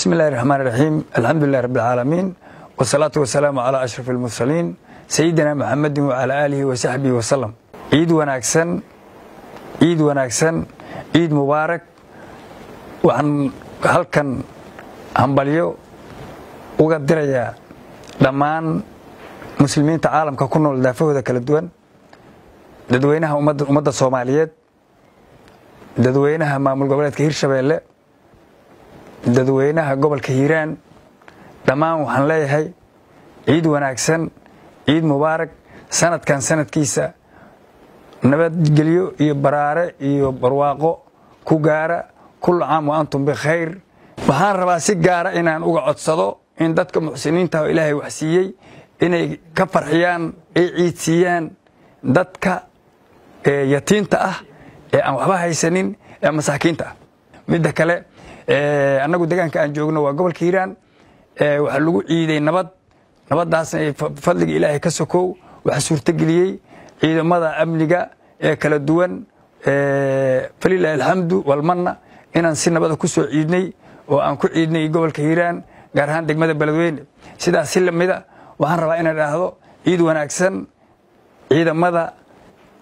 bismi illahi raxmaan raxiim alxamdu lilahi rabbi alcaalamiin wasalaatu wasalaamu calaa ashraf almursaliin sayidina moxamedin wacalaa aalihi wasaxbihi wasalam ciid wanaagsan ciid wanaagsan ciid mubaarak waxaan halkan hambalyo uga dirayaa dhammaan muslimiinta caalamka ku nool daafahooda kala duwan dadweynaha ummadda soomaaliyeed dadweynaha maamul goboleedka hirshabeelle dadweynaha gobolka hiiraan dhammaan waxaan leeyahay ciid wanaagsan ciid mubaarak sanadkan sanadkiisa nabadgelyo iyo baraare iyo barwaaqo ku gaara kullu caam wa antum bikhayr waxaan rabaa si gaara inaan uga codsado in dadka muxsiniinta oo ilaahay wax siiyey inay ka farxiyaan ay ciid siiyaan dadka yatiinta ah ee aan waxba haysanin ee masaakiinta ah midda kale Eh, annagu deegaanka aan joogno waa gobolka hiiraan eh, waxaa lagu ciiday nabad nabadaasna eh, fadliga ilaahay ka sokow waxaa suurtageliyey ciidamada amniga ee kala duwan falilaahi alxamdu walmanna inaan si nabada ah ku soo ciidnay oo aan ku ciidnay gobolka hiiraan gaar ahaan degmada beledweyne sidaas si lamida waxaan rabaa inaan idhaahdo ciid wanaagsan ciidamada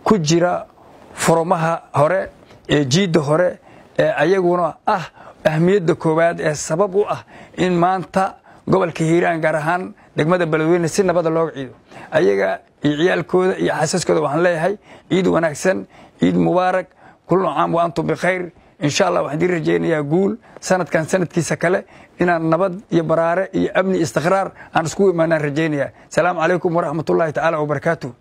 ku jira furumaha hore ee jiidda hore ee ayaguna ah ahmiyadda koowaad ee sabab u ah in maanta gobolka hiiraan gaar ahaan degmada beledweyne si nabada looga ciido ayaga iyo ciyaalkooda iyo xasaskooda waxaan leeyahay ciid wanaagsan ciid mubaarak kulna caam wa antum bikhayr insha allah waxaan idin rajaynayaa guul sanadkan sanadkiisa kale inaan nabad iyo baraare iyo amni istiqraar aan isugu imaanaan rajaynayaa salaamu calaykum waraxmatullaahi tacaala wabarakaatuh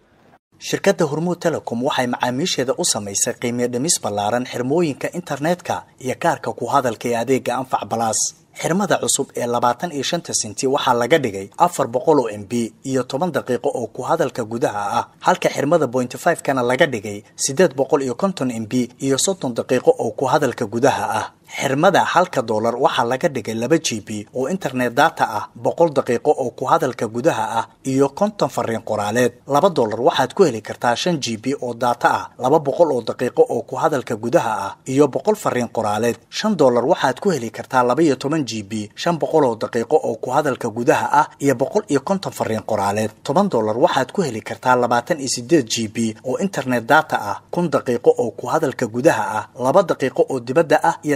shirkadda hormuud telecom waxay macaamiisheeda u samaysay qiimiyo dhimis ballaaran xirmooyinka internetka iyo kaarka ku hadalka ee adeega anfac balaas xirmada cusub ee labaatan iyo shanta sinti waxaa laga dhigay afar boqol oo m b iyo toban daqiiqo oo ku hadalka gudaha ah halka xirmada pointy five kana laga dhigay siddeed boqol iyo konton m b iyo soddon daqiiqo oo ku hadalka gudaha ah xirmada halka doolar waxaa laga dhigay laba g b oo internet data ah boqol daqiiqo oo ku hadalka gudaha ah iyo konton fariin qoraaleed laba doolar waxaad ku heli kartaa shan g b oo data ah laba boqol oo daqiiqo oo ku hadalka gudaha ah iyo boqol fariin qoraaleed shan doolar waxaad ku heli kartaa labaiyo toban g b shan boqol oo daqiiqo oo ku hadalka gudaha ah iyo boqol iyo konton fariin qoraaleed toban doolar waxaad ku heli kartaa labaatan iyo sideed g b oo internet data ah kun daqiiqo oo ku hadalka gudaha ah laba daqiiqo oo dibadda ah iyo